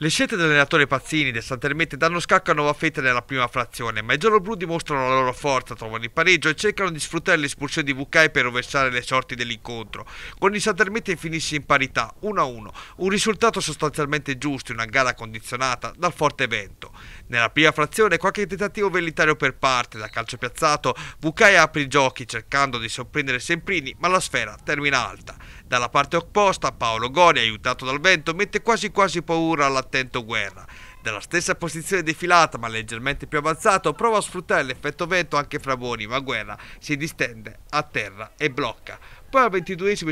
Le scelte dell'allenatore Pazzini del Sant'Ermette danno scacco a nuova fetta nella prima frazione, ma i gialloblu dimostrano la loro forza, trovano il pareggio e cercano di sfruttare l'espulsione di Vukai per rovesciare le sorti dell'incontro. Con il Sant'Ermette finisce in parità 1-1, un risultato sostanzialmente giusto in una gara condizionata dal forte vento. Nella prima frazione qualche tentativo velitario per parte, da calcio piazzato, Vukai apre i giochi cercando di sorprendere Semprini, ma la sfera termina alta. Dalla parte opposta Paolo Gori, aiutato dal vento, mette quasi quasi paura all'attento Guerra. Dalla stessa posizione defilata ma leggermente più avanzato prova a sfruttare l'effetto vento anche fra buoni ma Guerra si distende a terra e blocca. Poi al 22esimo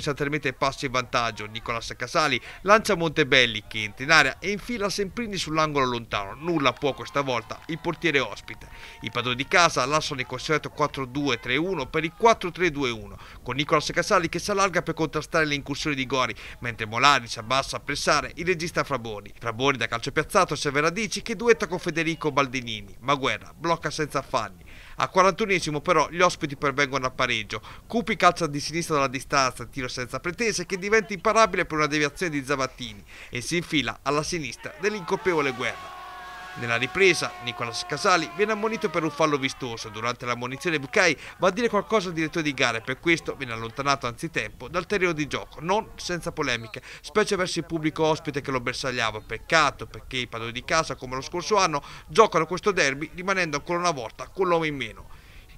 il passo in vantaggio, Nicolas Casali lancia Montebelli che entra in area e infila Semprini sull'angolo lontano, nulla può questa volta il portiere ospite. I padroni di casa lasciano il consueto 4-2-3-1 per il 4-3-2-1, con Nicolas Casali che si allarga per contrastare le incursioni di Gori, mentre Molari si abbassa a pressare il regista Fraboni. Fraboni da calcio piazzato si serve Radici che duetta con Federico Baldinini, ma Guerra blocca senza affanni. A 41 esimo però gli ospiti pervengono a pareggio. Cupi calcia di sinistra dalla distanza, tiro senza pretese che diventa imparabile per una deviazione di Zavattini e si infila alla sinistra dell'incolpevole Guerra. Nella ripresa, Nicolas Casali viene ammonito per un fallo vistoso. Durante l'ammonizione Bucai va a dire qualcosa al direttore di gara e per questo viene allontanato anzitempo dal terreno di gioco, non senza polemiche, specie verso il pubblico ospite che lo bersagliava. Peccato perché i padroni di casa, come lo scorso anno, giocano questo derby rimanendo ancora una volta con l'uomo in meno.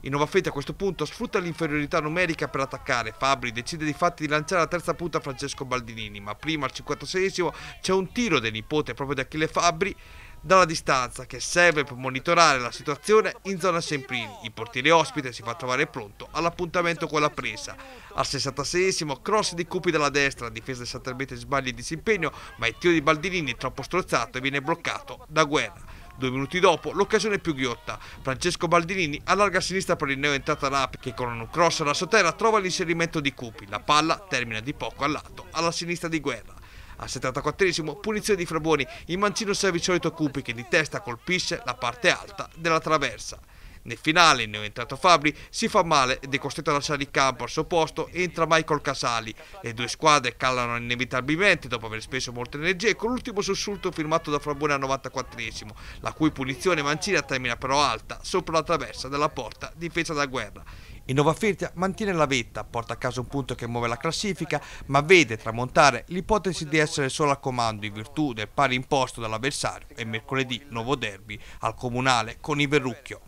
Il Novafete a questo punto sfrutta l'inferiorità numerica per attaccare. Fabri decide di fatti di lanciare la terza punta a Francesco Baldinini, ma prima al 56 c'è un tiro del nipote proprio di Achille Fabri dalla distanza che serve per monitorare la situazione in zona Semprini. Il portiere ospite si fa trovare pronto all'appuntamento con la presa. Al 66esimo cross di Cupi dalla destra, difesa del Santarmete sbaglia il disimpegno, ma il tiro di Baldinini è troppo strozzato e viene bloccato da Guerra. Due minuti dopo l'occasione è più ghiotta. Francesco Baldinini allarga a sinistra per il neo entrata Rapi che con un cross alla sotterra trova l'inserimento di Cupi. La palla termina di poco al lato alla sinistra di Guerra. Al 74esimo punizione di Fraboni, il mancino serve il solito Cupi che di testa colpisce la parte alta della traversa. Nel finale, neoentrato Fabri, si fa male ed è costretto a lasciare il campo al suo posto entra Michael Casali. Le due squadre calano inevitabilmente dopo aver speso molte energie con l'ultimo sussulto firmato da Frabone al 94esimo, la cui punizione mancina termina però alta sopra la traversa della porta difesa da guerra. Il Nova Firtia mantiene la vetta, porta a casa un punto che muove la classifica, ma vede tramontare l'ipotesi di essere solo a comando in virtù del pari imposto dall'avversario e mercoledì nuovo derby al Comunale con i Verrucchio.